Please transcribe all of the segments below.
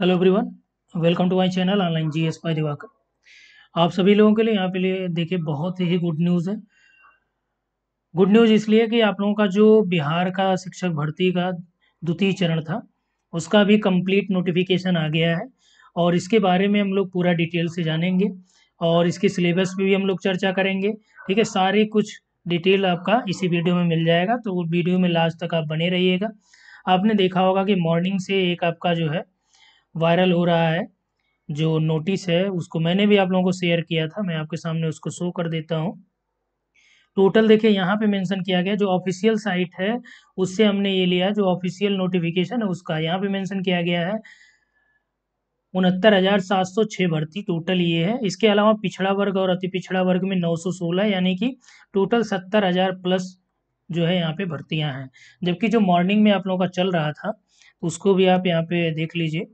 hello everyone welcome to my channel online GS by Diwakar आप सभी लोगों के लिए यहाँ पे लिए देखिए बहुत ही गुड न्यूज़ है गुड न्यूज़ इसलिए कि आप लोगों का जो बिहार का शिक्षक भर्ती का द्वितीय चरण था उसका भी कंप्लीट नोटिफिकेशन आ गया है और इसके बारे में हम लोग पूरा डिटेल से जानेंगे और इसके सिलेबस पर भी हम लोग चर्चा करेंगे ठीक है सारे कुछ डिटेल आपका इसी वीडियो में मिल जाएगा तो वीडियो में लास्ट तक आप बने रहिएगा आपने देखा होगा कि मॉर्निंग से एक आपका जो है वायरल हो रहा है जो नोटिस है उसको मैंने भी आप लोगों को शेयर किया था मैं आपके सामने उसको शो कर देता हूँ टोटल देखिए यहाँ पे मेंशन किया गया जो ऑफिशियल साइट है उससे हमने ये लिया जो ऑफिशियल नोटिफिकेशन है उसका यहाँ पे मेंशन किया गया है उनहत्तर हज़ार सात सौ छः भर्ती टोटल ये है इसके अलावा पिछड़ा वर्ग और अति पिछड़ा वर्ग में नौ सौ सोलह यानी कि टोटल सत्तर हज़ार प्लस जो है यहाँ पे भर्तियाँ हैं जबकि जो मॉर्निंग में आप लोगों का चल रहा था तो उसको भी आप यहाँ पे देख लीजिए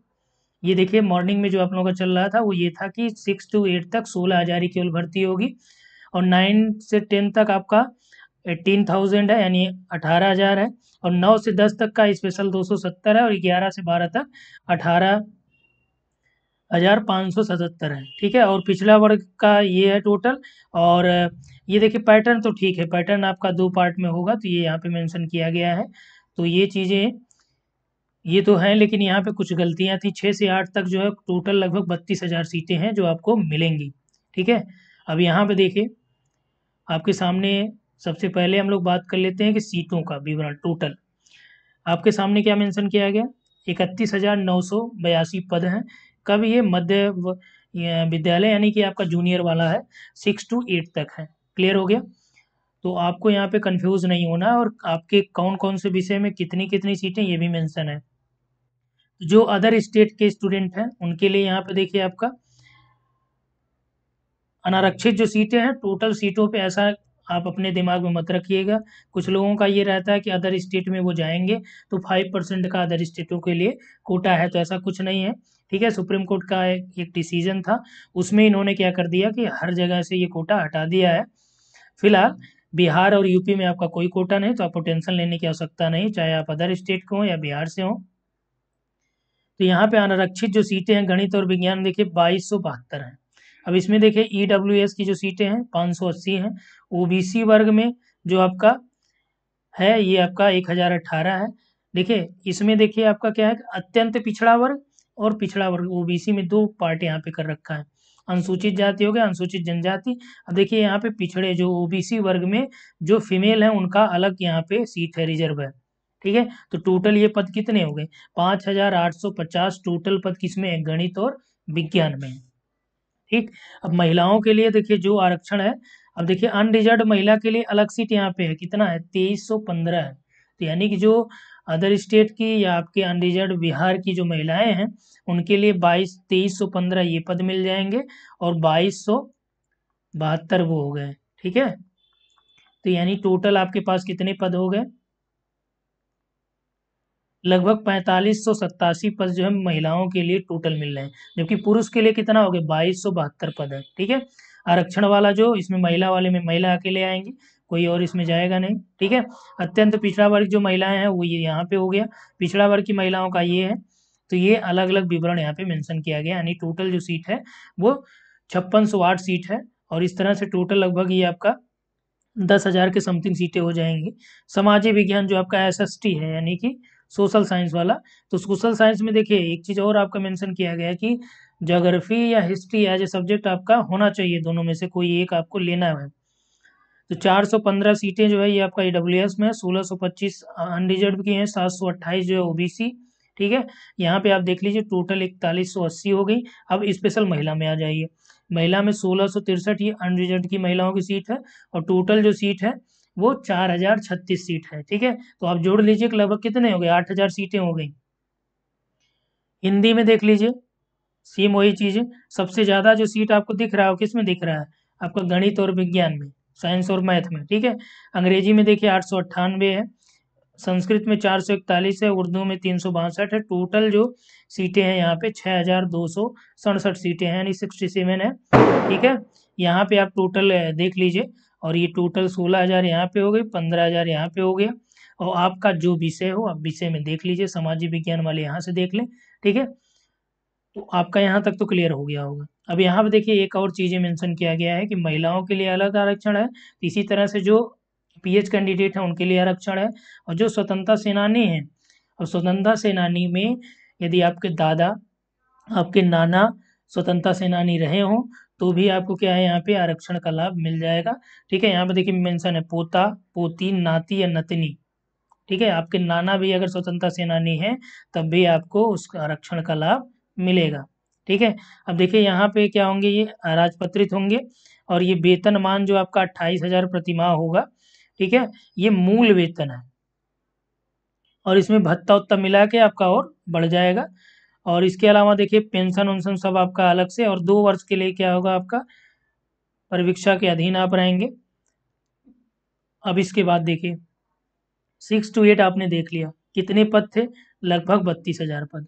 ये देखिए मॉर्निंग में जो आप लोगों का चल रहा था वो ये था कि सिक्स टू एट तक सोलह हज़ार ही केवल भर्ती होगी और नाइन से टेन तक आपका एट्टीन थाउजेंड है यानी अठारह हज़ार है और नौ से दस तक का स्पेशल दो सौ सत्तर है और ग्यारह से बारह तक अठारह हज़ार पाँच सौ सतहत्तर है ठीक है और पिछला वर्ग का ये है टोटल और ये देखिए पैटर्न तो ठीक है पैटर्न आपका दो पार्ट में होगा तो ये यहाँ पे मेंशन किया गया है तो ये चीज़ें ये तो हैं लेकिन यहाँ पे कुछ गलतियाँ थी छः से आठ तक जो है टोटल लगभग बत्तीस हज़ार सीटें हैं जो आपको मिलेंगी ठीक है अब यहाँ पे देखिए आपके सामने सबसे पहले हम लोग बात कर लेते हैं कि सीटों का विवरण टोटल आपके सामने क्या मेंशन किया गया इकतीस हज़ार नौ सौ बयासी पद हैं कब ये मध्य विद्यालय यानी कि आपका जूनियर वाला है सिक्स टू एट तक है क्लियर हो गया तो आपको यहाँ पे कंफ्यूज नहीं होना और आपके कौन कौन से विषय में कितनी कितनी सीटें ये भी मेंशन है तो जो अदर स्टेट के स्टूडेंट हैं उनके लिए यहाँ पे देखिए आपका अनारक्षित जो सीटें हैं टोटल सीटों पे ऐसा आप अपने दिमाग में मत रखिएगा कुछ लोगों का ये रहता है कि अदर स्टेट में वो जाएंगे तो फाइव परसेंट का अदर स्टेटों के लिए कोटा है तो ऐसा कुछ नहीं है ठीक है सुप्रीम कोर्ट का एक डिसीजन था उसमें इन्होंने क्या कर दिया कि हर जगह से ये कोटा हटा दिया है फिलहाल बिहार और यूपी में आपका कोई कोटा नहीं तो आपको टेंशन लेने की आवश्यकता नहीं चाहे आप अदर स्टेट के हों या बिहार से हों तो यहाँ पे अनारक्षित जो सीटें हैं गणित और विज्ञान देखिए बाईस सौ बहत्तर हैं अब इसमें देखिए ई डब्ल्यू एस की जो सीटें हैं पाँच सौ अस्सी हैं ओ वर्ग में जो आपका है ये आपका एक हज़ार अट्ठारह है देखिए इसमें देखिए आपका क्या है अत्यंत पिछड़ा वर्ग और पिछड़ा वर्ग ओ में दो पार्ट यहाँ पे कर रखा है अनुसूचित जाति हो गया अनुसूचित जनजाति अब देखिए यहाँ पे पिछड़े जो ओबीसी वर्ग में जो फीमेल हैं उनका अलग यहाँ पे सीट है रिजर्व है ठीक है तो टोटल ये पद कितने हो गए पांच हजार आठ सौ पचास टोटल पद किसमें है गणित और विज्ञान में ठीक अब महिलाओं के लिए देखिए जो आरक्षण है अब देखिए अनरिजर्व महिला के लिए अलग सीट यहाँ पे है कितना है तेईस सौ पंद्रह है तो यानी कि जो अदर स्टेट की या आपके अनरिजर्व बिहार की जो महिलाएं हैं उनके लिए बाईस तेईस सौ पंद्रह ये पद मिल जाएंगे और बाईस सौ बहत्तर वो हो गए ठीक है तो यानी टोटल आपके पास कितने पद हो गए लगभग पैंतालीस सौ सत्तासी पद जो है महिलाओं के लिए टोटल मिल रहे हैं जबकि पुरुष के लिए कितना हो गया बाईस सौ बहत्तर पद है ठीक है आरक्षण वाला जो इसमें महिला वाले में महिला अकेले आएंगे कोई और इसमें जाएगा नहीं ठीक है अत्यंत पिछड़ा वर्ग जो महिलाएं हैं वो ये यहाँ पे हो गया पिछड़ा वर्ग की महिलाओं का ये है तो ये अलग अलग विवरण यहाँ पे मेंशन किया गया यानी टोटल जो सीट है वो छप्पन सौ आठ सीट है और इस तरह से टोटल लगभग ये आपका दस हजार के समथिंग सीटें हो जाएंगी समाजी विज्ञान जो आपका एस है यानी कि सोशल साइंस वाला तो सोशल साइंस में देखिए एक चीज़ और आपका मेंशन किया गया है कि जोग्राफी या हिस्ट्री एज ए सब्जेक्ट आपका होना चाहिए दोनों में से कोई एक आपको लेना है तो 415 सीटें जो है ये आपका ई में 1625 अनरिजर्व की हैं 728 जो है ओबीसी ठीक है यहाँ पे आप देख लीजिए टोटल इकतालीस हो गई अब स्पेशल महिला में आ जाइए महिला में सोलह ये अनरिजर्व की महिलाओं की सीट है और टोटल जो सीट है वो चार हजार छत्तीस सीट है ठीक है तो आप जोड़ लीजिए कि लगभग कितने हो गए आठ हजार सीटें हो गई हिंदी में देख लीजिए सेम वही चीज़ है सबसे ज़्यादा जो सीट आपको दिख रहा है किस में दिख रहा है आपका गणित और विज्ञान में साइंस और मैथ में ठीक है अंग्रेजी में देखिए आठ है संस्कृत में चार सौ इकतालीस है उर्दू में तीन सौ बासठ है टोटल जो सीटें हैं यहाँ पे छः हज़ार दो सौ सड़सठ सीटें हैं यानी सिक्सटी सेवन है ठीक है यहाँ पे आप टोटल देख लीजिए और ये टोटल सोलह हज़ार यहाँ पे हो गई पंद्रह हज़ार यहाँ पे हो गया और आपका जो विषय हो आप विषय में देख लीजिए सामाजिक विज्ञान वाले यहाँ से देख लें ठीक है तो आपका यहाँ तक तो क्लियर हो गया होगा अब यहाँ पर देखिए एक और चीज़ें मेंशन किया गया है कि महिलाओं के लिए अलग आरक्षण है इसी तरह से जो पी कैंडिडेट है उनके लिए आरक्षण है और जो स्वतंत्रता सेनानी हैं और स्वतंत्रता सेनानी में यदि आपके दादा आपके नाना स्वतंत्रता सेनानी रहे हों तो भी आपको क्या है यहाँ पे आरक्षण का लाभ मिल जाएगा ठीक है यहाँ पे देखिए मेंशन है पोता पोती नाती या नतनी ठीक है आपके नाना भी अगर स्वतंत्रता सेनानी है तब भी आपको उस आरक्षण का लाभ मिलेगा ठीक है अब देखिए यहाँ पे क्या होंगे ये अराजपत्रित होंगे और ये वेतन मान जो आपका अट्ठाईस हजार प्रतिमाह होगा ठीक है ये मूल वेतन है और इसमें भत्ता उत्ता मिला के आपका और बढ़ जाएगा और इसके अलावा देखिए पेंशन वेंशन सब आपका अलग से और दो वर्ष के लिए क्या होगा आपका परिवीक्षा के अधीन आप रहेंगे अब इसके बाद देखिए सिक्स टू एट आपने देख लिया कितने पद थे लगभग बत्तीस हजार पद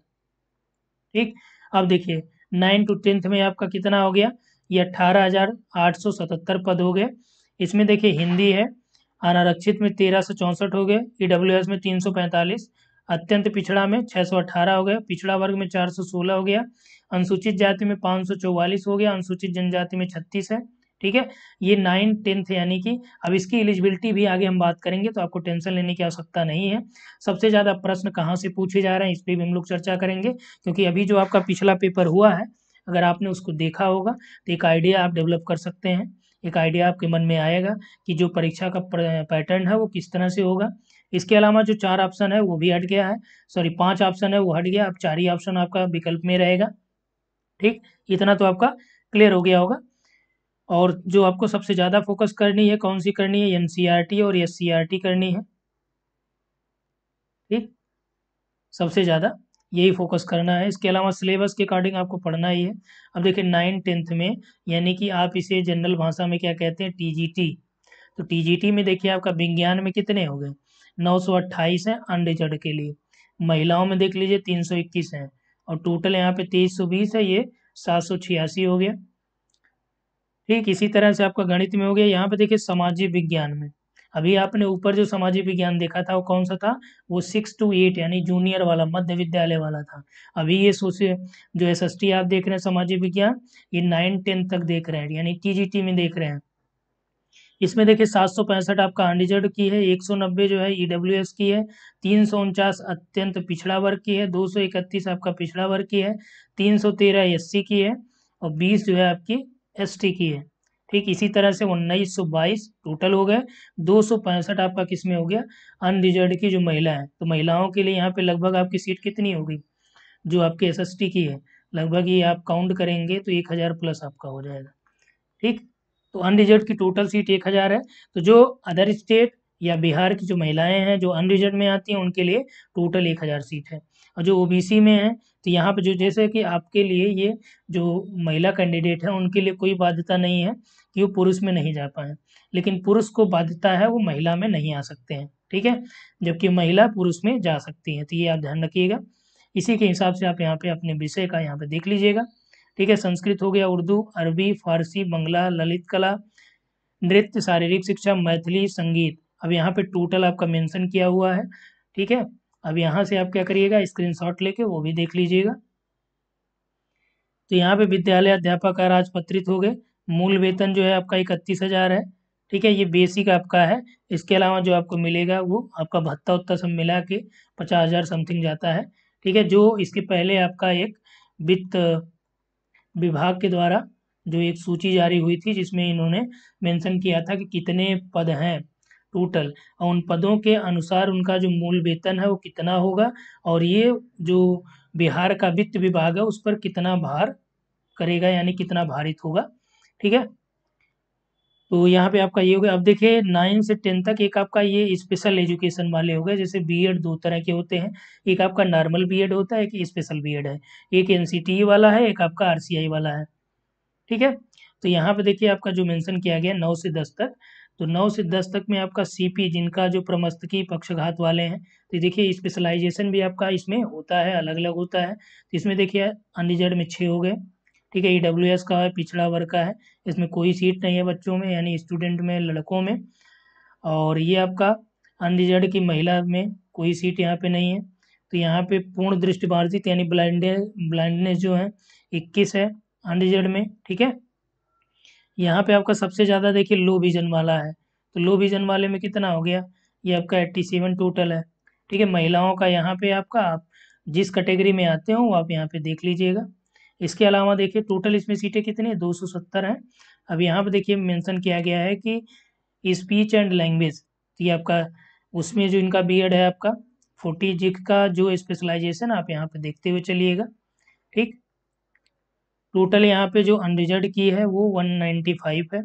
ठीक अब देखिए नाइन टू टेंथ में आपका कितना हो गया ये अट्ठारह हजार आठ सौ सतहत्तर पद हो गए इसमें देखिए हिंदी है अनारक्षित में तेरह सौ चौसठ हो गए ई एस में तीन सौ पैंतालीस अत्यंत पिछड़ा में 618 हो गया पिछड़ा वर्ग में 416 हो गया अनुसूचित जाति में 544 हो गया अनुसूचित जनजाति में 36 है ठीक है ये नाइन टेंथ यानी कि अब इसकी एलिजिबिलिटी भी आगे हम बात करेंगे तो आपको टेंशन लेने की आवश्यकता नहीं है सबसे ज़्यादा प्रश्न कहाँ से पूछे जा रहे हैं इस पर भी हम लोग चर्चा करेंगे क्योंकि अभी जो आपका पिछला पेपर हुआ है अगर आपने उसको देखा होगा तो एक आइडिया आप डेवलप कर सकते हैं एक आइडिया आपके मन में आएगा कि जो परीक्षा का पैटर्न है वो किस तरह से होगा इसके अलावा जो चार ऑप्शन है वो भी हट गया है सॉरी पांच ऑप्शन है वो हट गया अब चार ही ऑप्शन आपका विकल्प में रहेगा ठीक इतना तो आपका क्लियर हो गया होगा और जो आपको सबसे ज़्यादा फोकस करनी है कौन सी करनी है एन e और एस e करनी है ठीक सबसे ज़्यादा यही फोकस करना है इसके अलावा सिलेबस के अकॉर्डिंग आपको पढ़ना ही है अब देखिए नाइन टेंथ में यानी कि आप इसे जनरल भाषा में क्या कहते हैं टीजीटी तो टीजीटी में देखिए आपका विज्ञान में कितने हो गए नौ सौ अट्ठाईस है अनरिजर्व के लिए महिलाओं में देख लीजिए तीन सौ इक्कीस है और टोटल यहाँ पे तेईस सौ बीस है ये सात सौ छियासी हो गया ठीक इसी तरह से आपका गणित में हो गया यहाँ पे देखिए सामाजिक विज्ञान में अभी आपने ऊपर जो सामाजिक विज्ञान देखा था वो कौन सा था वो सिक्स टू एट यानी जूनियर वाला मध्य विद्यालय वाला था अभी ये सोचे जो एस आप देख रहे हैं सामाजिक विज्ञान ये नाइन टेन तक देख रहे हैं यानी टी में देख रहे हैं इसमें देखिए सात सौ पैंसठ आपका अनरिजर्व की है एक सौ नब्बे जो है ईडब्ल्यू e एस की है तीन सौ उनचास अत्यंत पिछड़ा वर्ग की है दो सौ इकतीस आपका पिछड़ा वर्ग की है तीन सौ तेरह एस सी की है और बीस जो है आपकी एस टी की है ठीक इसी तरह से उन्नीस सौ बाईस टोटल हो गए दो सौ पैंसठ आपका किसमें हो गया अनरिजर्व की जो महिला है तो महिलाओं के लिए यहाँ पे लगभग आपकी सीट कितनी होगी जो आपके एस एस टी की है लगभग ये आप काउंट करेंगे तो एक हज़ार प्लस आपका हो जाएगा ठीक तो अनरिजर्व की टोटल सीट एक हज़ार है तो जो अदर स्टेट या बिहार की जो महिलाएं हैं जो अनरिजर्व में आती हैं उनके लिए टोटल एक हज़ार सीट है और जो ओबीसी में है तो यहाँ पे जो जैसे कि आपके लिए ये जो महिला कैंडिडेट है उनके लिए कोई बाध्यता नहीं है कि वो पुरुष में नहीं जा पाए लेकिन पुरुष को बाध्यता है वो महिला में नहीं आ सकते हैं ठीक है जबकि महिला पुरुष में जा सकती है तो ये आप ध्यान रखिएगा इसी के हिसाब से आप यहाँ पे अपने विषय का यहाँ पे देख लीजिएगा ठीक है संस्कृत हो गया उर्दू अरबी फारसी बंगला ललित कला नृत्य शारीरिक शिक्षा मैथिली संगीत अब यहाँ पे टोटल आपका मेंशन किया हुआ है ठीक है अब यहाँ से आप क्या करिएगा स्क्रीनशॉट लेके वो भी देख लीजिएगा तो यहाँ पे विद्यालय अध्यापक आज पत्रित हो गए मूल वेतन जो है आपका इकतीस हज़ार है ठीक है ये बेसिक आपका है इसके अलावा जो आपको मिलेगा वो आपका भत्ता उत्ता सब मिला के पचास हज़ार समथिंग जाता है ठीक है जो इसके पहले आपका एक वित्त विभाग के द्वारा जो एक सूची जारी हुई थी जिसमें इन्होंने मेंशन किया था कि कितने पद हैं टोटल और उन पदों के अनुसार उनका जो मूल वेतन है वो कितना होगा और ये जो बिहार का वित्त विभाग है उस पर कितना भार करेगा यानी कितना भारित होगा ठीक है तो यहाँ पे आपका ये हो गया अब देखिए नाइन से टेन तक एक आपका ये स्पेशल एजुकेशन वाले हो गए जैसे बीएड दो तरह के होते हैं एक आपका नॉर्मल बीएड होता है एक स्पेशल बीएड है एक एनसीटीई e वाला है एक आपका आरसीआई वाला है ठीक है तो यहाँ पे देखिए आपका जो मेंशन किया गया नौ से दस तक तो नौ से दस तक में आपका सी जिनका जो प्रमस्तकी पक्षघात वाले हैं तो देखिए स्पेशलाइजेशन भी आपका इसमें होता है अलग अलग होता है तो इसमें देखिए अनिजड़ में छः हो गए ठीक है ई डब्ल्यू एस का है पिछड़ा वर्ग का है इसमें कोई सीट नहीं है बच्चों में यानी स्टूडेंट में लड़कों में और ये आपका अंधजड़ की महिला में कोई सीट यहाँ पे नहीं है तो यहाँ पे पूर्ण दृष्टि बाधित यानी ब्लाइंड ब्लाइंडनेस जो है इक्कीस है अंधजड़ में ठीक है यहाँ पे आपका सबसे ज़्यादा देखिए लो विजन वाला है तो लो विजन वाले में कितना हो गया ये आपका एट्टी सेवन टोटल है ठीक है महिलाओं का यहाँ पे आपका आप जिस कैटेगरी में आते हो आप यहाँ पे देख लीजिएगा इसके अलावा देखिए टोटल इसमें सीटें कितनी दो सौ सत्तर हैं अब यहाँ पर देखिए मेंशन किया गया है कि स्पीच एंड लैंग्वेज ये आपका उसमें जो इनका बीएड है आपका फोर्टी जिक का जो स्पेशलाइजेशन आप यहाँ पे देखते हुए चलिएगा ठीक टोटल यहाँ पे जो अनरिजर्व की है वो फाइव है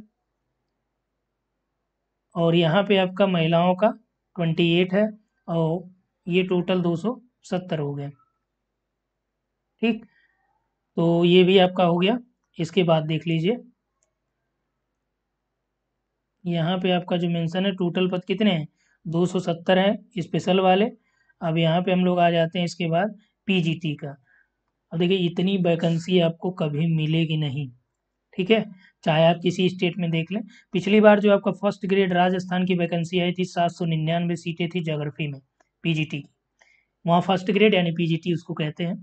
और यहाँ पे आपका महिलाओं का ट्वेंटी एट है और ये टोटल दो सौ सत्तर हो गए ठीक तो ये भी आपका हो गया इसके बाद देख लीजिए यहाँ पे आपका जो मेंशन है टोटल पद कितने हैं 270 है स्पेशल वाले अब यहाँ पे हम लोग आ जाते हैं इसके बाद पीजीटी का अब देखिए इतनी वैकेंसी आपको कभी मिलेगी नहीं ठीक है चाहे आप किसी स्टेट में देख लें पिछली बार जो आपका फर्स्ट ग्रेड राजस्थान की वैकेंसी आई थी सात सौ निन्यानवे सीटें थी जोग्राफी में पीजीटी की वहाँ फर्स्ट ग्रेड यानी पीजीटी उसको कहते हैं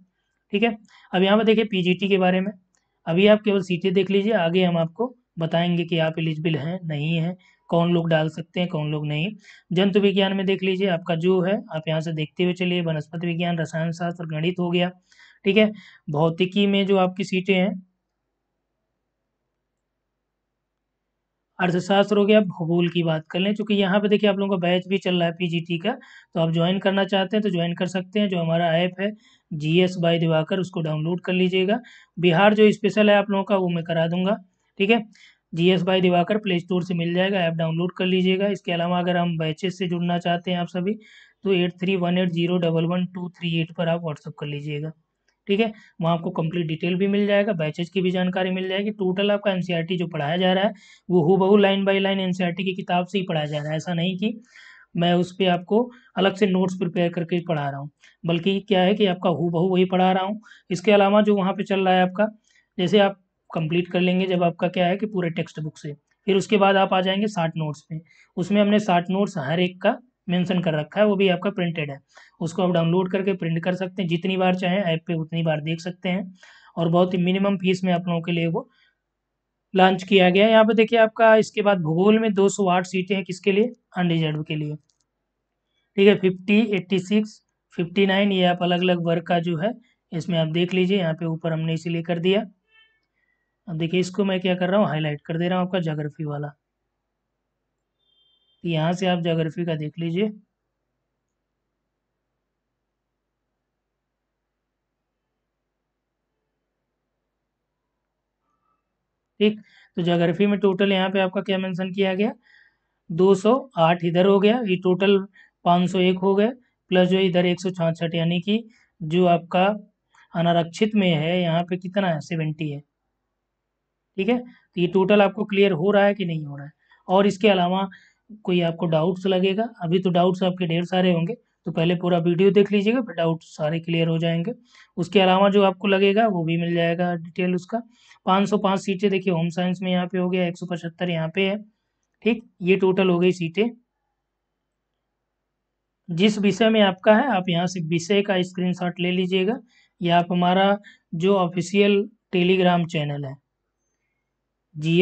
ठीक है अब यहाँ पर देखिए पीजीटी के बारे में अभी आप केवल सीटें देख लीजिए आगे हम आपको बताएंगे कि आप एलिजिबल हैं नहीं हैं कौन लोग डाल सकते हैं कौन लोग नहीं जंतु विज्ञान में देख लीजिए आपका जो है आप यहाँ से देखते हुए चलिए वनस्पति विज्ञान रसायन शास्त्र गणित हो गया ठीक है भौतिकी में जो आपकी सीटें हैं अर्थशास्त्र हो गया भूगोल की बात कर लें क्योंकि यहाँ पे देखिए आप लोगों का बैच भी चल रहा है पीजीटी का तो आप ज्वाइन करना चाहते हैं तो ज्वाइन कर सकते हैं जो हमारा ऐप है जी एस बाई दिवाकर उसको डाउनलोड कर लीजिएगा बिहार जो स्पेशल है आप लोगों का वो मैं करा दूंगा ठीक है G S by Diwakar Play Store से मिल जाएगा ऐप डाउनलोड कर लीजिएगा इसके अलावा अगर हम बैचेस से जुड़ना चाहते हैं आप सभी तो eight three one eight zero double one two three eight पर आप व्हाट्सअप कर लीजिएगा ठीक है वहाँ आपको कंप्लीट डिटेल भी मिल जाएगा बैचेज की भी जानकारी मिल जाएगी टोटल आपका एन जो पढ़ाया जा रहा है वो हु बहू लाइन बाई लाइन एन की किताब से ही पढ़ाया जा रहा है ऐसा नहीं कि मैं उस पर आपको अलग से नोट्स प्रिपेयर करके पढ़ा रहा हूँ बल्कि क्या है कि आपका हु बहू वही पढ़ा रहा हूँ इसके अलावा जो वहाँ पर चल रहा है आपका जैसे आप कंप्लीट कर लेंगे जब आपका क्या है कि पूरे टेक्स्ट बुक से फिर उसके बाद आप आ जाएंगे साठ नोट्स पे उसमें हमने साठ नोट्स हर एक का मेंशन कर रखा है वो भी आपका प्रिंटेड है उसको आप डाउनलोड करके प्रिंट कर सकते हैं जितनी बार चाहें ऐप पे उतनी बार देख सकते हैं और बहुत ही मिनिमम फीस में आप लोगों के लिए वो लॉन्च किया गया है यहाँ पे देखिए आपका इसके बाद भूगोल में 208 सीटें हैं किसके लिए अनरिजर्व के लिए ठीक है fifty eighty six fifty nine ये आप अलग अलग वर्ग का जो है इसमें आप देख लीजिए यहाँ पे ऊपर हमने इसीलिए कर दिया अब देखिए इसको मैं क्या कर रहा हूँ हाईलाइट कर दे रहा हूँ आपका जोग्राफी वाला यहां यहाँ से आप जोग्राफी का देख लीजिए ठीक तो जोग्राफी में टोटल यहाँ पे आपका क्या मेंशन किया गया 208 इधर हो गया ये टोटल 501 हो गया प्लस जो इधर एक यानी कि जो आपका अनारक्षित में है यहाँ पे कितना है सेवेंटी है ठीक है तो ये टोटल आपको क्लियर हो रहा है कि नहीं हो रहा है और इसके अलावा कोई आपको डाउट्स लगेगा अभी तो डाउट्स आपके ढेर सारे होंगे तो पहले पूरा वीडियो देख लीजिएगा फिर डाउट सारे क्लियर हो जाएंगे उसके अलावा जो आपको लगेगा वो भी मिल जाएगा डिटेल उसका 505 सीटें देखिए होम साइंस में यहाँ पे हो गया एक सौ पचहत्तर यहाँ पे है ठीक ये टोटल हो गई सीटें जिस विषय में आपका है आप यहाँ से विषय का स्क्रीन ले लीजिएगा या आप हमारा जो ऑफिशियल टेलीग्राम चैनल है G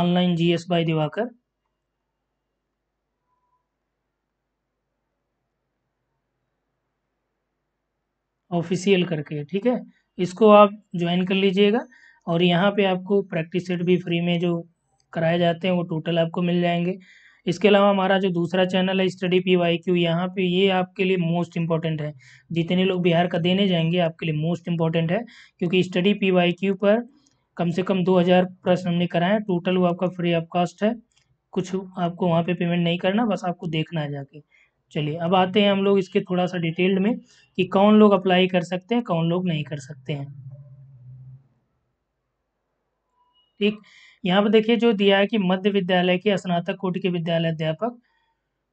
online G S Diwakar official करके ठीक है इसको आप ज्वाइन कर लीजिएगा और यहाँ पे आपको प्रैक्टिस सेट भी फ्री में जो कराए जाते हैं वो टोटल आपको मिल जाएंगे इसके अलावा हमारा जो दूसरा चैनल है स्टडी पी वाई क्यू यहाँ पर ये आपके लिए मोस्ट इंपॉर्टेंट है जितने लोग बिहार का देने जाएंगे आपके लिए मोस्ट इंपॉर्टेंट है क्योंकि स्टडी पी वाई क्यू पर कम से कम दो हज़ार प्रश्न हमने कराए टोटल वो आपका फ्री ऑफ कॉस्ट है कुछ आपको वहाँ पे पेमेंट नहीं करना बस आपको देखना है जाके चलिए अब आते हैं हम लोग इसके थोड़ा सा डिटेल्ड में कि कौन लोग अप्लाई कर सकते हैं कौन लोग नहीं कर सकते हैं ठीक यहाँ पर देखिए जो दिया है कि मध्य विद्यालय के स्नातक कोटि के विद्यालय अध्यापक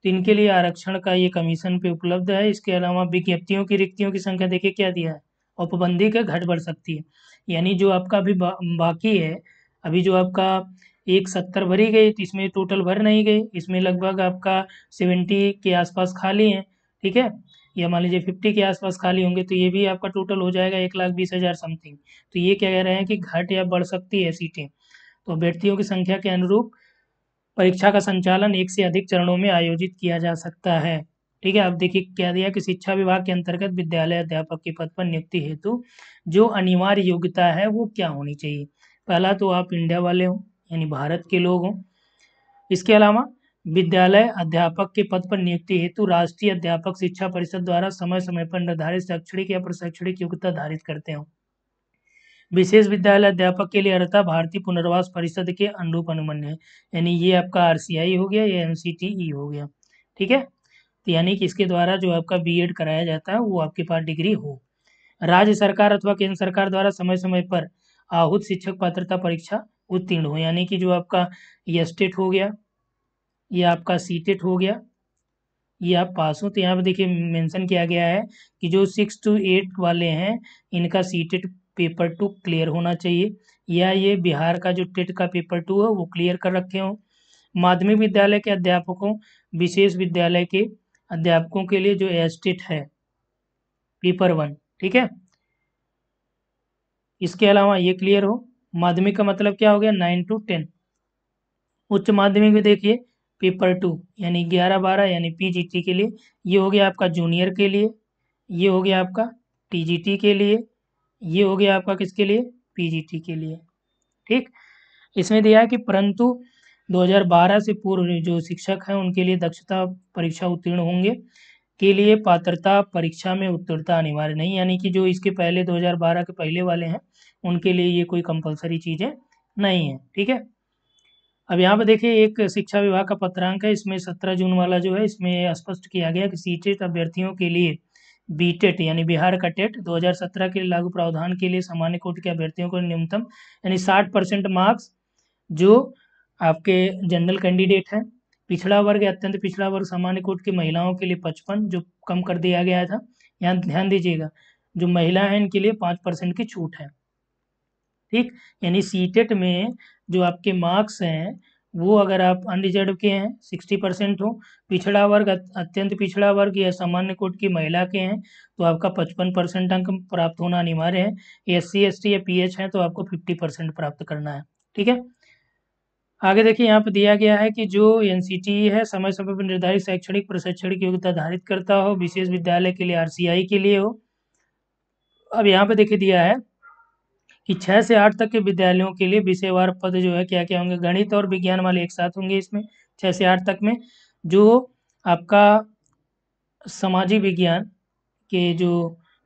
तो इनके लिए आरक्षण का ये कमीशन पे उपलब्ध है इसके अलावा विज्ञप्तियों की रिक्तियों की संख्या देखिए क्या दिया है औपबंदी औपबंधिक घट बढ़ सकती है यानी जो आपका अभी बा, बाकी है अभी जो आपका एक सत्तर भरी गई तो इसमें टोटल भर नहीं गई इसमें लगभग आपका सेवेंटी के आसपास खाली हैं ठीक है या मान लीजिए फिफ्टी के आसपास खाली होंगे तो ये भी आपका टोटल हो जाएगा एक लाख बीस हज़ार समथिंग तो ये क्या कह रहे हैं कि घट या बढ़ सकती है सीटें तो अभ्यर्थियों की संख्या के अनुरूप परीक्षा का संचालन एक से अधिक चरणों में आयोजित किया जा सकता है ठीक है अब देखिए क्या दिया कि शिक्षा विभाग के अंतर्गत विद्यालय अध्यापक के पद पर नियुक्ति हेतु जो अनिवार्य योग्यता है वो क्या होनी चाहिए पहला तो आप इंडिया वाले हों यानी भारत के लोग हों इसके अलावा विद्यालय अध्यापक के पद पर नियुक्ति हेतु राष्ट्रीय अध्यापक शिक्षा परिषद द्वारा समय समय पर निर्धारित शैक्षणिक या प्रशैक्षणिक योग्यता धारित करते हों विशेष विद्यालय अध्यापक के लिए अर्हता भारतीय पुनर्वास परिषद के अनुरूप अनुमन्य है यानी ये आपका आर हो गया या एन e हो गया ठीक है तो यानी कि इसके द्वारा जो आपका बी कराया जाता है वो आपके पास डिग्री हो राज्य सरकार अथवा केंद्र सरकार द्वारा समय समय पर आहूत शिक्षक पात्रता परीक्षा उत्तीर्ण हो यानी कि जो आपका यस्टेट हो गया ये आपका सीटेट हो गया ये आप पास हो तो यहाँ पर देखिए मेंशन किया गया है कि जो सिक्स टू एट वाले हैं इनका सीटेट पेपर टू क्लियर होना चाहिए या ये बिहार का जो टेट का पेपर टू है वो क्लियर कर रखे हों माध्यमिक विद्यालय के अध्यापकों विशेष विद्यालय के अध्यापकों के लिए जो एस्टेट है पेपर वन ठीक है इसके अलावा ये क्लियर हो माध्यमिक का मतलब क्या हो गया नाइन टू टेन उच्च माध्यमिक में देखिए पेपर टू यानी ग्यारह बारह यानी पीजीटी के लिए ये हो गया आपका जूनियर के लिए ये हो गया आपका टीजीटी के लिए ये हो गया आपका किसके लिए पीजीटी के लिए ठीक इसमें दिया है कि परंतु 2012 से पूर्व जो शिक्षक हैं उनके लिए दक्षता परीक्षा उत्तीर्ण होंगे के लिए पात्रता परीक्षा में उत्तीर्णता अनिवार्य नहीं यानी कि जो इसके पहले 2012 के पहले वाले हैं उनके लिए ये कोई कंपलसरी चीज़ है नहीं है ठीक है अब यहाँ पर देखिए एक शिक्षा विभाग का पत्रांक है इसमें सत्रह जून वाला जो है इसमें स्पष्ट किया गया कि सीटेट अभ्यर्थियों के लिए बीटेट यानी बिहार का टेट 2017 के लिए लागू प्रावधान के लिए सामान्य कोट के अभ्यर्थियों को न्यूनतम यानी 60 परसेंट मार्क्स जो आपके जनरल कैंडिडेट हैं पिछड़ा वर्ग अत्यंत पिछड़ा वर्ग सामान्य कोट की महिलाओं के लिए पचपन जो कम कर दिया गया था यहाँ ध्यान दीजिएगा जो महिला है इनके लिए पाँच परसेंट की छूट है ठीक यानी सी टेट में जो आपके मार्क्स हैं वो अगर आप अनरिजर्व के हैं सिक्सटी परसेंट हो पिछड़ा वर्ग अत्यंत पिछड़ा वर्ग या सामान्य कोट की महिला के हैं तो आपका पचपन परसेंट अंक प्राप्त होना अनिवार्य है एस सी एस टी या पी एच है तो आपको फिफ्टी परसेंट प्राप्त करना है ठीक है आगे देखिए यहाँ पर दिया गया है कि जो एन है समय समय पर निर्धारित शैक्षणिक प्रशिक्षण की योग्यता धारित करता हो विशेष विद्यालय के लिए आर के लिए हो अब यहाँ पर देखिए दिया है कि छः से आठ तक के विद्यालयों के लिए विषयवार पद जो है क्या क्या होंगे गणित और विज्ञान वाले एक साथ होंगे इसमें छः से आठ तक में जो आपका सामाजिक विज्ञान के जो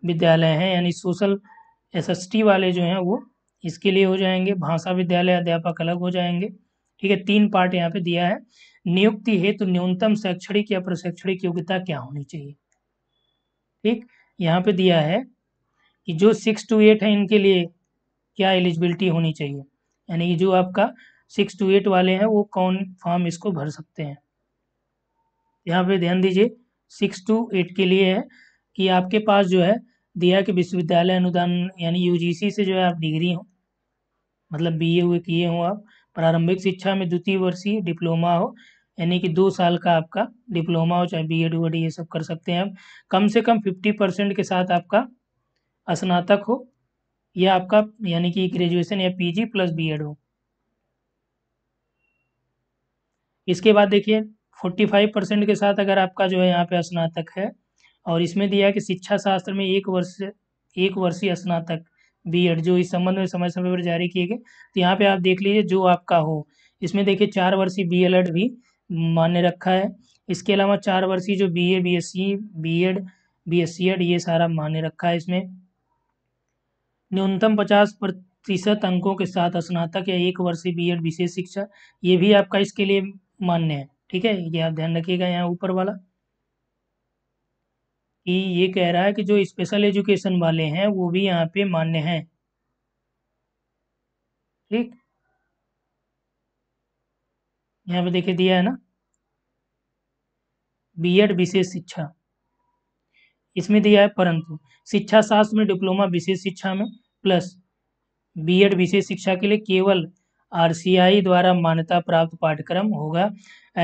विद्यालय हैं यानी सोशल टी वाले जो हैं वो इसके लिए हो जाएंगे भाषा विद्यालय अध्यापक अलग हो जाएंगे ठीक है तीन पार्ट यहाँ पे दिया है नियुक्ति हेतु तो न्यूनतम शैक्षणिक या प्रशैक्षणिक योग्यता क्या होनी चाहिए ठीक यहाँ पे दिया है कि जो सिक्स टू एट है इनके लिए क्या एलिजिबिलिटी होनी चाहिए यानी कि जो आपका सिक्स टू एट वाले हैं वो कौन फॉर्म इसको भर सकते हैं यहाँ पे ध्यान दीजिए सिक्स टू एट के लिए है कि आपके पास जो है दिया के विश्वविद्यालय अनुदान यानी यूजीसी से जो है आप डिग्री हो मतलब बीए हुए किए हों आप प्रारंभिक शिक्षा में द्वितीय वर्षीय डिप्लोमा हो यानी कि दो साल का आपका डिप्लोमा हो चाहे बी एड e, ये सब कर सकते हैं आप कम से कम फिफ्टी परसेंट के साथ आपका स्नातक हो या आपका यानी कि ग्रेजुएशन या पीजी प्लस बीएड हो इसके बाद देखिए 45 परसेंट के साथ अगर आपका जो है यहाँ पे स्नातक है और इसमें दिया कि शिक्षा शास्त्र में एक वर्ष एक वर्षीय स्नातक बीएड जो इस संबंध में समय समय पर जारी किए गए तो यहाँ पे आप देख लीजिए जो आपका हो इसमें देखिए चार वर्षीय बी एल भी मान्य रखा है इसके अलावा चार वर्षीय जो B A B S C B Ed B S C Ed ये सारा मान्य रखा है इसमें न्यूनतम पचास प्रतिशत अंकों के साथ स्नातक या एक वर्षीय बीएड विशेष शिक्षा ये भी आपका इसके लिए मान्य है ठीक है ये आप ध्यान रखिएगा यहाँ ऊपर वाला कि ये कह रहा है कि जो स्पेशल एजुकेशन वाले हैं वो भी यहाँ पे मान्य हैं ठीक यहाँ पे देखे दिया है ना बीएड विशेष शिक्षा इसमें दिया है परंतु शिक्षा शास्त्र में डिप्लोमा विशेष शिक्षा में प्लस बीएड विशेष शिक्षा के लिए केवल आरसीआई द्वारा मान्यता प्राप्त पाठ्यक्रम होगा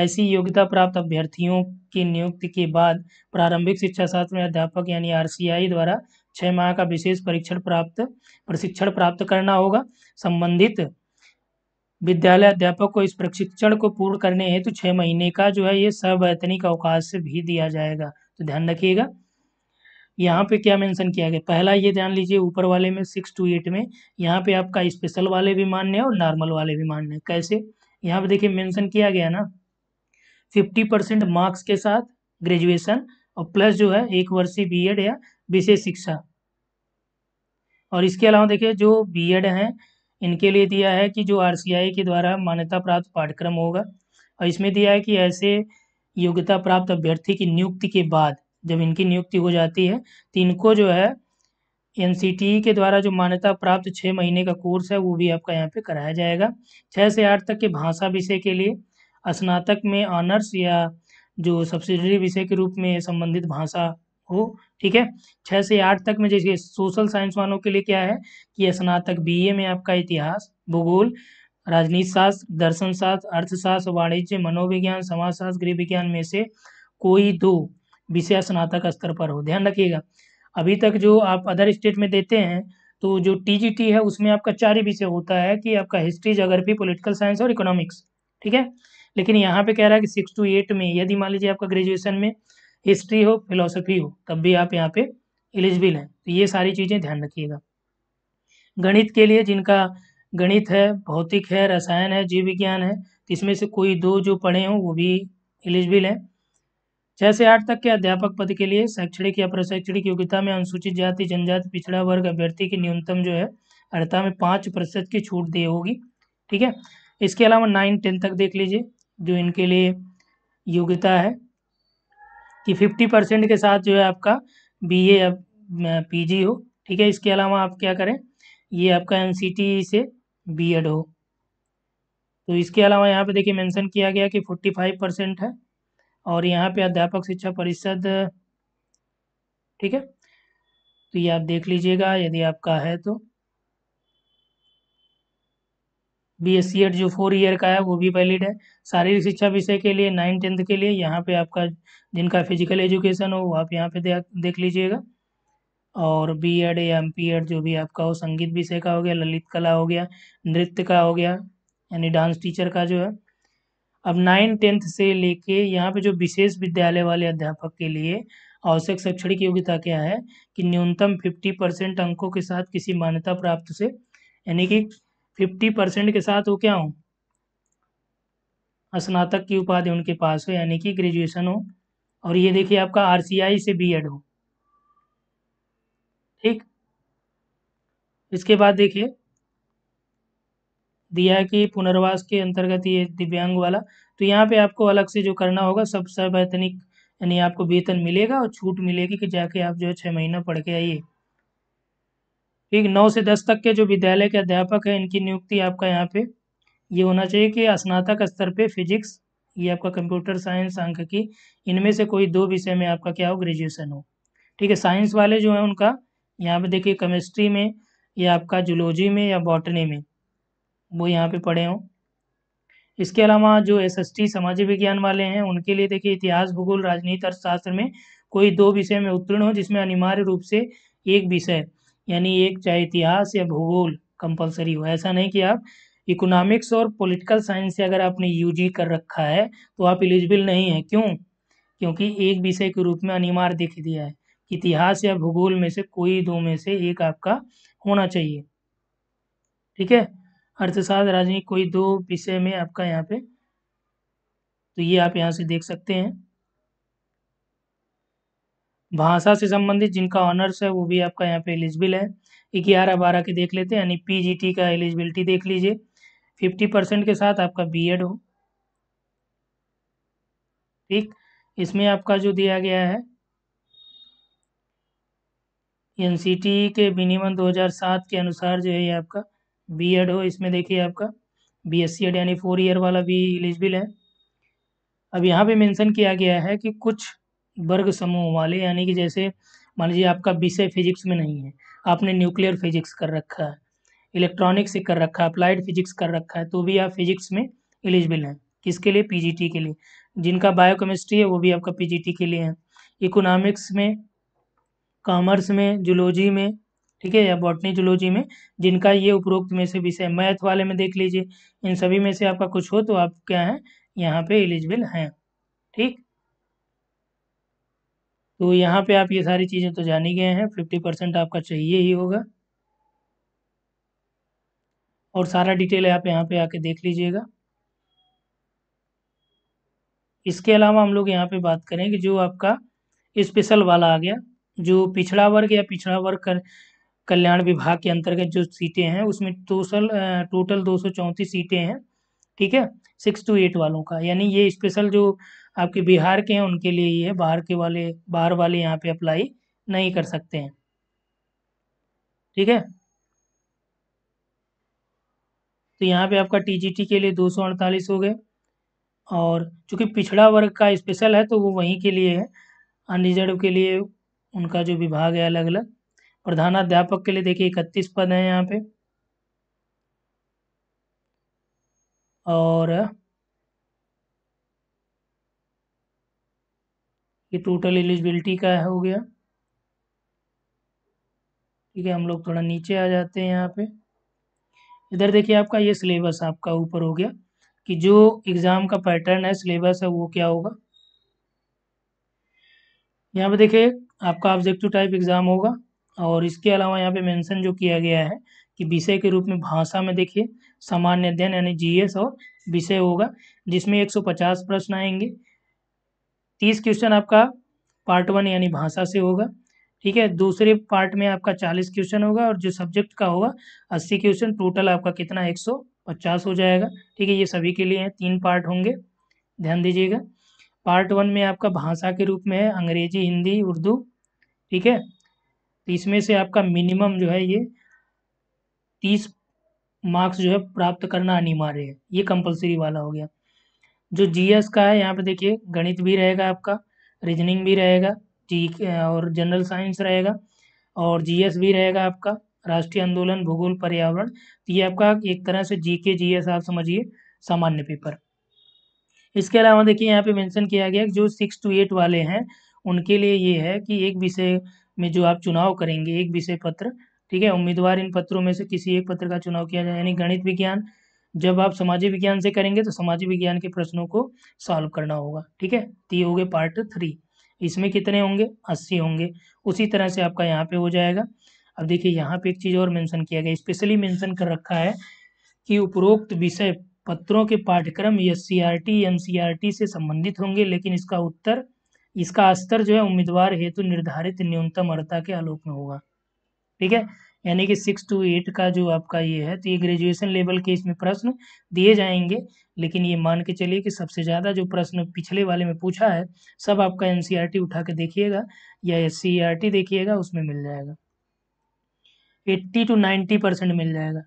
ऐसी योग्यता प्राप्त अभ्यर्थियों की नियुक्ति के बाद प्रारंभिक शिक्षा शास्त्र में अध्यापक यानी आरसीआई द्वारा छः माह का विशेष परीक्षण प्राप्त प्रशिक्षण प्राप्त करना होगा संबंधित विद्यालय अध्यापक को इस प्रशिक्षण को पूर्ण करने हेतु तो छः महीने का जो है ये सवैतनिक अवकाश भी दिया जाएगा तो ध्यान रखिएगा यहाँ पे क्या मेंशन किया गया पहला ये ध्यान लीजिए ऊपर वाले में सिक्स टू एट में यहाँ पे आपका स्पेशल वाले भी मान्य है और नॉर्मल वाले भी मान्य है कैसे यहाँ पे देखिए मेंशन किया गया ना फिफ्टी परसेंट मार्क्स के साथ ग्रेजुएशन और प्लस जो है एक वर्षीय बी एड या विशेष शिक्षा और इसके अलावा देखिये जो बी एड हैं इनके लिए दिया है कि जो आर के द्वारा मान्यता प्राप्त पाठ्यक्रम होगा और इसमें दिया है कि ऐसे योग्यता प्राप्त अभ्यर्थी की नियुक्ति के बाद जब इनकी नियुक्ति हो जाती है तो इनको जो है एन के द्वारा जो मान्यता प्राप्त छः महीने का कोर्स है वो भी आपका यहाँ पे कराया जाएगा छः से आठ तक के भाषा विषय के लिए स्नातक में ऑनर्स या जो सब्सिडरी विषय के रूप में संबंधित भाषा हो ठीक है छः से आठ तक में जैसे सोशल साइंस वालों के लिए क्या है कि स्नातक बी में आपका इतिहास भूगोल राजनीति शास्त्र दर्शन शास्त्र अर्थशास्त्र वाणिज्य मनोविज्ञान समाजशास्त्र गृह विज्ञान में से कोई दो विषय स्नातक स्तर पर हो ध्यान रखिएगा अभी तक जो आप अदर स्टेट में देते हैं तो जो टी है उसमें आपका चार ही विषय होता है कि आपका हिस्ट्री जोग्राफी पोलिटिकल साइंस और इकोनॉमिक्स ठीक है लेकिन यहाँ पे कह रहा है कि सिक्स टू एट में यदि मान लीजिए आपका ग्रेजुएशन में हिस्ट्री हो फिलोसफी हो तब भी आप यहाँ पे एलिजिबल हैं तो ये सारी चीज़ें ध्यान रखिएगा गणित के लिए जिनका गणित है भौतिक है रसायन है जीव विज्ञान है तो इसमें से कोई दो जो पढ़े हों वो भी एलिजिबल हैं छह से आठ तक के अध्यापक पद के लिए शैक्षणिक या प्रशैक्षणिक योग्यता में अनुसूचित जाति जनजाति पिछड़ा वर्ग अभ्यर्थी की न्यूनतम जो है अर्थात में पाँच प्रतिशत की छूट दी होगी ठीक है इसके अलावा नाइन टेन तक देख लीजिए जो इनके लिए योग्यता है कि फिफ्टी परसेंट के साथ जो है आपका बी ए या पी हो ठीक है इसके अलावा आप क्या करें ये आपका एन से बी हो तो इसके अलावा यहाँ पे देखिए मेंशन किया गया कि फोर्टी फाइव परसेंट है और यहाँ पे अध्यापक शिक्षा परिषद ठीक है तो ये आप देख लीजिएगा यदि आपका है तो बी एस सी एड जो फोर ईयर का है वो भी वैलिड है शारीरिक शिक्षा विषय के लिए नाइन टेंथ के लिए यहाँ पे आपका जिनका फिजिकल एजुकेशन हो वो आप यहाँ पे देख लीजिएगा और बी एड या एम पी एड जो भी आपका हो संगीत विषय का हो गया ललित कला हो गया नृत्य का हो गया यानी डांस टीचर का जो है अब नाइन टेंथ से लेके यहाँ पे जो विशेष विद्यालय वाले अध्यापक के लिए आवश्यक शैक्षणिक योग्यता क्या है कि न्यूनतम फिफ्टी परसेंट अंकों के साथ किसी मान्यता प्राप्त से यानी कि फिफ्टी परसेंट के साथ वो क्या हो स्नातक की उपाधि उनके पास हो यानी कि ग्रेजुएशन हो और ये देखिए आपका आर से बी हो ठीक इसके बाद देखिए दिया कि पुनर्वास के अंतर्गत ये दिव्यांग वाला तो यहाँ पे आपको अलग से जो करना होगा सब सवैतनिक यानी आपको वेतन मिलेगा और छूट मिलेगी कि जाके आप जो है छः महीना पढ़ के आइए ठीक नौ से दस तक के जो विद्यालय के अध्यापक हैं इनकी नियुक्ति आपका यहाँ पे ये होना चाहिए कि स्नातक स्तर पर फिजिक्स ये आपका कंप्यूटर साइंस अंक की इनमें से कोई दो विषय में आपका क्या हो ग्रेजुएसन हो ठीक है साइंस वाले जो हैं उनका यहाँ पे देखिए केमिस्ट्री में या आपका जुलॉजी में या बॉटनी में वो यहाँ पे पढ़े हों इसके अलावा जो एस एस टी समाज विज्ञान वाले हैं उनके लिए देखिए इतिहास भूगोल राजनीति अर्थशास्त्र में कोई दो विषय में उत्तीर्ण हो जिसमें अनिवार्य रूप से एक विषय यानी एक चाहे इतिहास या भूगोल कंपलसरी हो ऐसा नहीं कि आप इकोनॉमिक्स और पॉलिटिकल साइंस से अगर आपने यूजी कर रखा है तो आप एलिजिबल नहीं हैं क्यों क्योंकि एक विषय के रूप में अनिवार्य देख दिया है इतिहास या भूगोल में से कोई दो में से एक आपका होना चाहिए ठीक है अर्थशास्त्र राजनीति कोई दो विषय में आपका यहाँ पे तो ये आप यहाँ से देख सकते हैं भाषा से संबंधित जिनका ऑनर्स है वो भी आपका यहाँ पे एलिजिबल है ग्यारह बारह के देख लेते हैं यानी पीजीटी का एलिजिबिलिटी देख लीजिए फिफ्टी परसेंट के साथ आपका बीएड हो ठीक इसमें आपका जो दिया गया है एन के विनियमन 2007 के अनुसार जो है ये आपका बी एड हो इसमें देखिए आपका बी एस सी एड यानी फोर ईयर वाला भी एलिजिबल है अब यहाँ पे मेंशन किया गया है कि कुछ वर्ग समूह वाले यानी कि जैसे मान लीजिए आपका विषय फिजिक्स में नहीं है आपने न्यूक्लियर फिजिक्स कर रखा है इलेक्ट्रॉनिक्स से कर रखा है अप्लाइड फिजिक्स कर रखा है तो भी आप फिजिक्स में एलिजिबल हैं किसके लिए पी के लिए जिनका बायोकेमिस्ट्री है वो भी आपका पी के लिए है इकोनॉमिक्स में कॉमर्स में जुलोजी में ठीक है या बॉटनी जुलोजी में जिनका ये उपरोक्त में से विषय मैथ वाले में देख लीजिए इन सभी में से आपका कुछ हो तो आप क्या है यहाँ पे एलिजिबल हैं ठीक तो यहाँ पे आप ये सारी चीज़ें तो जान ही गए हैं फिफ्टी परसेंट आपका चाहिए ही होगा और सारा डिटेल आप यहाँ पे आके देख लीजिएगा इसके अलावा हम लोग यहाँ पे बात करें कि जो आपका स्पेशल वाला आ गया जो पिछड़ा वर्ग या पिछड़ा वर्ग कर कल्याण विभाग के अंतर्गत जो सीटें हैं उसमें टोटल टोटल दो सीटें हैं ठीक है सिक्स टू एट वालों का यानी ये स्पेशल जो आपके बिहार के हैं उनके लिए ही है बाहर के वाले बाहर वाले यहाँ पे अप्लाई नहीं कर सकते हैं ठीक है तो यहाँ पे आपका टीजीटी के लिए दो सौ अड़तालीस हो गए और चूंकि पिछड़ा वर्ग का स्पेशल है तो वो वहीं के लिए है अनरिजर्व के लिए उनका जो विभाग है अलग अलग प्रधानाध्यापक के लिए देखिए इकतीस पद हैं यहाँ पे और ये टोटल एलिजिबिलिटी का हो गया ठीक है हम लोग थोड़ा नीचे आ जाते हैं यहाँ पे इधर देखिए आपका ये सिलेबस आपका ऊपर हो गया कि जो एग्ज़ाम का पैटर्न है सिलेबस है वो क्या होगा यहाँ पे देखिए आपका ऑब्जेक्टिव टाइप एग्ज़ाम होगा और इसके अलावा यहाँ पे मेंशन जो किया गया है कि विषय के रूप में भाषा में देखिए सामान्य अध्ययन यानी जीएस और विषय होगा जिसमें 150 प्रश्न आएंगे 30 क्वेश्चन आपका पार्ट वन यानी भाषा से होगा ठीक है दूसरे पार्ट में आपका 40 क्वेश्चन होगा और जो सब्जेक्ट का होगा 80 क्वेश्चन टोटल आपका कितना 150 हो जाएगा ठीक है ये सभी के लिए है तीन पार्ट होंगे ध्यान दीजिएगा पार्ट वन में आपका भाषा के रूप में है अंग्रेजी हिंदी उर्दू ठीक है तो इसमें से आपका मिनिमम जो है ये तीस मार्क्स जो है प्राप्त करना अनिवार्य है ये कंपलसरी वाला हो गया जो जीएस का है यहाँ पे देखिए गणित भी रहेगा आपका रीजनिंग भी रहेगा जी और जनरल साइंस रहेगा और जीएस भी रहेगा आपका राष्ट्रीय आंदोलन भूगोल पर्यावरण तो ये आपका एक तरह से जी के जी एस आप समझिए सामान्य पेपर इसके अलावा देखिए यहाँ पे मेंशन किया गया जो सिक्स टू एट वाले हैं उनके लिए ये है कि एक विषय में जो आप चुनाव करेंगे एक विषय पत्र ठीक है उम्मीदवार इन पत्रों में से किसी एक पत्र का चुनाव किया जाए यानी गणित विज्ञान जब आप सामाजिक विज्ञान से करेंगे तो सामाजिक विज्ञान के प्रश्नों को सॉल्व करना होगा ठीक है तो ये हो गए पार्ट थ्री इसमें कितने होंगे अस्सी होंगे उसी तरह से आपका यहाँ पे हो जाएगा अब देखिए यहाँ पे एक चीज़ और मेंशन किया गया स्पेशली मेंशन कर रखा है कि उपरोक्त विषय पत्रों के पाठ्यक्रम एस सी से संबंधित होंगे लेकिन इसका उत्तर इसका स्तर जो है उम्मीदवार हेतु निर्धारित न्यूनतम अर्ता के आलोक में होगा ठीक है यानी कि सिक्स टू एट का जो आपका ये है तो ये ग्रेजुएशन लेवल के इसमें प्रश्न दिए जाएंगे लेकिन ये मान के चलिए कि सबसे ज़्यादा जो प्रश्न पिछले वाले में पूछा है सब आपका एन e उठा के देखिएगा या एस e देखिएगा उसमें मिल जाएगा एट्टी टू नाइन्टी परसेंट मिल जाएगा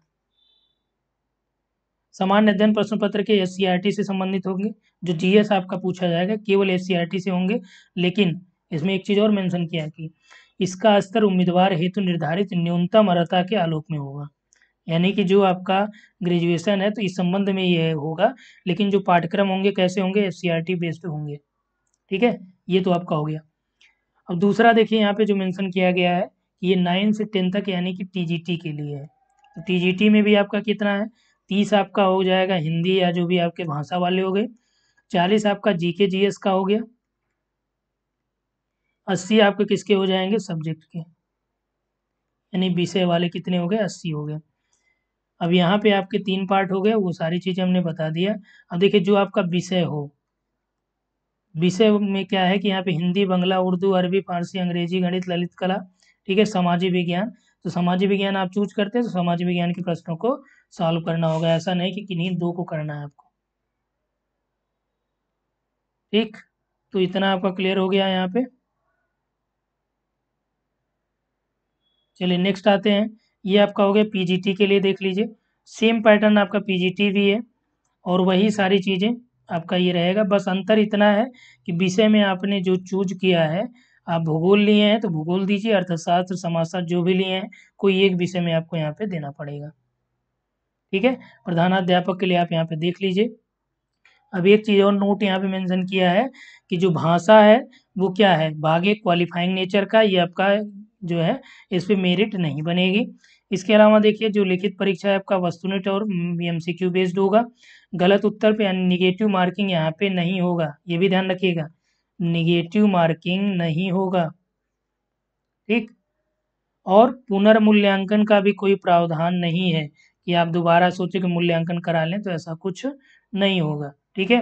सामान्य अध्ययन प्रश्न पत्र के एस e से संबंधित होंगे जो जीएस आपका पूछा जाएगा केवल एस e से होंगे लेकिन इसमें एक चीज़ और मेंशन किया कि इसका स्तर उम्मीदवार हेतु निर्धारित न्यूनतम अर्ता के आलोक में होगा यानी कि जो आपका ग्रेजुएशन है तो इस संबंध में ये होगा लेकिन जो पाठ्यक्रम होंगे कैसे होंगे एस बेस्ड e होंगे ठीक है ये तो आपका हो गया अब दूसरा देखिए यहाँ पे जो मेंशन किया गया है ये नाइन से टेन तक यानी कि टीजीटी के लिए है तो टीजीटी में भी आपका कितना है तीस आपका हो जाएगा हिंदी या जो भी आपके भाषा वाले हो गए चालीस आपका जीके जीएस का हो गया अस्सी आपके किसके हो जाएंगे सब्जेक्ट के यानी विषय वाले कितने हो गए अस्सी हो गए अब यहाँ पे आपके तीन पार्ट हो गए वो सारी चीज़ें हमने बता दिया अब देखिए जो आपका विषय हो विषय में क्या है कि यहाँ पे हिंदी बंगला उर्दू अरबी फारसी अंग्रेजी गणित ललित कला ठीक है सामाजिक विज्ञान तो सामाजिक विज्ञान आप चूज करते हैं तो सामाजिक विज्ञान के प्रश्नों को सॉल्व करना होगा ऐसा नहीं कि किन्हीं दो को करना है आपको ठीक तो इतना आपका क्लियर हो गया यहाँ पे चलिए नेक्स्ट आते हैं ये आपका हो गया पीजीटी के लिए देख लीजिए सेम पैटर्न आपका पीजीटी भी है और वही सारी चीज़ें आपका ये रहेगा बस अंतर इतना है कि विषय में आपने जो चूज किया है आप भूगोल लिए हैं तो भूगोल दीजिए अर्थशास्त्र समाजशास्त्र जो भी लिए हैं कोई एक विषय में आपको यहाँ पे देना पड़ेगा ठीक है प्रधानाध्यापक के लिए आप यहाँ पे देख लीजिए अब एक चीज़ और नोट यहाँ पे मेंशन किया है कि जो भाषा है वो क्या है भाग्य क्वालिफाइंग नेचर का ये आपका जो है इस पर मेरिट नहीं बनेगी इसके अलावा देखिए जो लिखित परीक्षा है आपका वस्तुनिट और एम बेस्ड होगा गलत उत्तर पे निगेटिव मार्किंग यहाँ पे नहीं होगा ये भी ध्यान रखिएगा निगेटिव मार्किंग नहीं होगा ठीक और पुनर्मूल्यांकन का भी कोई प्रावधान नहीं है कि आप दोबारा सोचे कि मूल्यांकन करा लें तो ऐसा कुछ नहीं होगा ठीक है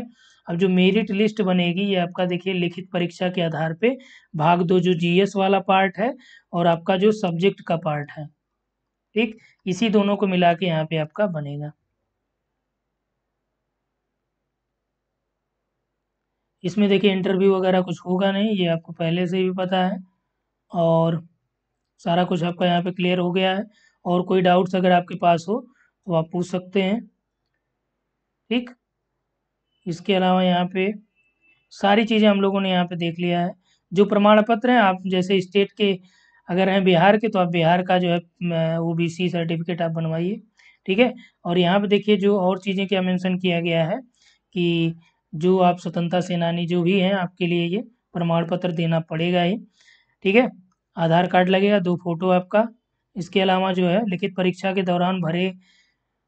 अब जो मेरिट लिस्ट बनेगी ये आपका देखिए लिखित परीक्षा के आधार पे भाग दो जो जीएस वाला पार्ट है और आपका जो सब्जेक्ट का पार्ट है ठीक इसी दोनों को मिला के यहाँ पे आपका बनेगा इसमें देखिए इंटरव्यू वगैरह कुछ होगा नहीं ये आपको पहले से भी पता है और सारा कुछ आपका यहाँ पे क्लियर हो गया है और कोई डाउट्स अगर आपके पास हो तो आप पूछ सकते हैं ठीक इसके अलावा यहाँ पे सारी चीज़ें हम लोगों ने यहाँ पे देख लिया है जो प्रमाण पत्र हैं आप जैसे स्टेट के अगर हैं बिहार के तो आप बिहार का जो है ओ बी सी सर्टिफिकेट आप बनवाइए ठीक है और यहाँ पे देखिए जो और चीज़ें क्या मेंशन किया गया है कि जो आप स्वतंत्रता सेनानी जो भी हैं आपके लिए ये प्रमाण पत्र देना पड़ेगा ही ठीक है आधार कार्ड लगेगा दो फोटो आपका इसके अलावा जो है लिखित परीक्षा के दौरान भरे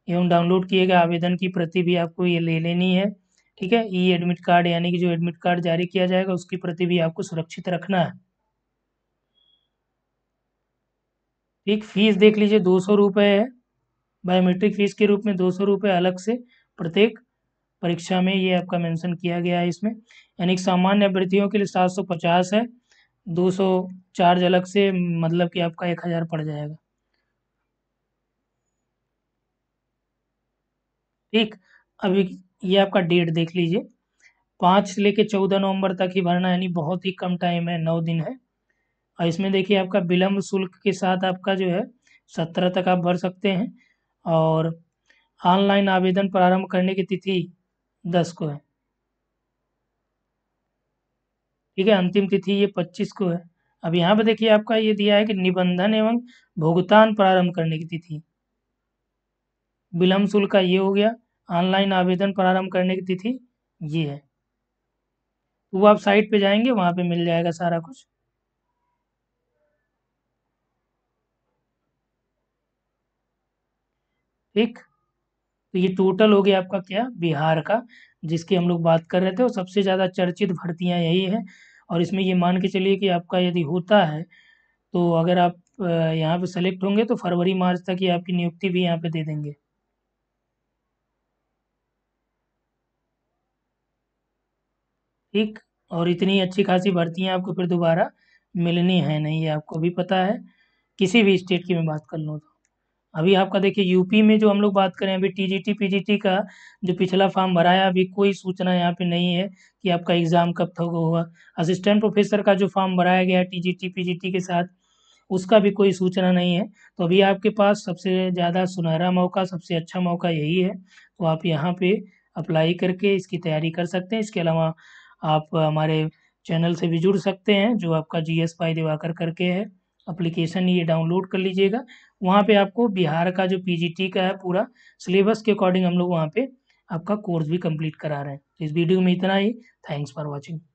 एवं डाउनलोड किए गए आवेदन की प्रति भी आपको ये ले लेनी है ठीक है ई एडमिट कार्ड यानी कि जो एडमिट कार्ड जारी किया जाएगा उसकी प्रति भी आपको सुरक्षित रखना है ठीक फीस देख लीजिए दो सौ रुपये है बायोमेट्रिक फीस के रूप में दो सौ रुपये अलग से प्रत्येक परीक्षा में ये आपका मेंशन किया गया है इसमें यानी सामान्य अभ्यर्थियों के लिए सात सौ पचास है दो सौ चार्ज अलग से मतलब कि आपका एक हज़ार पड़ जाएगा ठीक अभी ये आपका डेट देख लीजिए पाँच से लेकर चौदह नवंबर तक ही भरना यानी बहुत ही कम टाइम है नौ दिन है और इसमें देखिए आपका विलम्ब शुल्क के साथ आपका जो है सत्रह तक आप भर सकते हैं और ऑनलाइन आवेदन प्रारंभ करने की तिथि दस को है ठीक है अंतिम तिथि ये पच्चीस को है अब यहाँ पे देखिए आपका ये दिया है कि निबंधन एवं भुगतान प्रारंभ करने की तिथि विलम्ब शुल्क का ये हो गया ऑनलाइन आवेदन प्रारंभ करने की तिथि ये है तो वो आप साइट पे जाएंगे वहाँ पे मिल जाएगा सारा कुछ ठीक तो ये टोटल हो गया आपका क्या बिहार का जिसकी हम लोग बात कर रहे थे और सबसे ज़्यादा चर्चित भर्तियाँ यही है और इसमें ये मान के चलिए कि आपका यदि होता है तो अगर आप यहाँ पे सेलेक्ट होंगे तो फरवरी मार्च तक ये आपकी नियुक्ति भी यहाँ पे दे देंगे ठीक और इतनी अच्छी खासी भर्तियाँ आपको फिर दोबारा मिलनी है नहीं ये आपको भी पता है किसी भी स्टेट की मैं बात कर लूँ तो अभी आपका देखिए यूपी में जो हम लोग बात करें अभी टीजीटी पीजीटी का जो पिछला फॉर्म भराया अभी कोई सूचना यहाँ पे नहीं है कि आपका एग्ज़ाम कब तक होगा असिस्टेंट प्रोफेसर का जो फॉर्म भराया गया है टीजीटी पीजीटी के साथ उसका भी कोई सूचना नहीं है तो अभी आपके पास सबसे ज़्यादा सुनहरा मौका सबसे अच्छा मौका यही है तो आप यहाँ पे अप्लाई करके इसकी तैयारी कर सकते हैं इसके अलावा आप हमारे चैनल से भी जुड़ सकते हैं जो आपका जी एस पाई दिवाकर करके है अप्लीकेशन ये डाउनलोड कर लीजिएगा वहाँ पे आपको बिहार का जो पीजीटी का है पूरा सिलेबस के अकॉर्डिंग हम लोग वहाँ पे आपका कोर्स भी कंप्लीट करा रहे हैं इस वीडियो में इतना ही थैंक्स फॉर वॉचिंग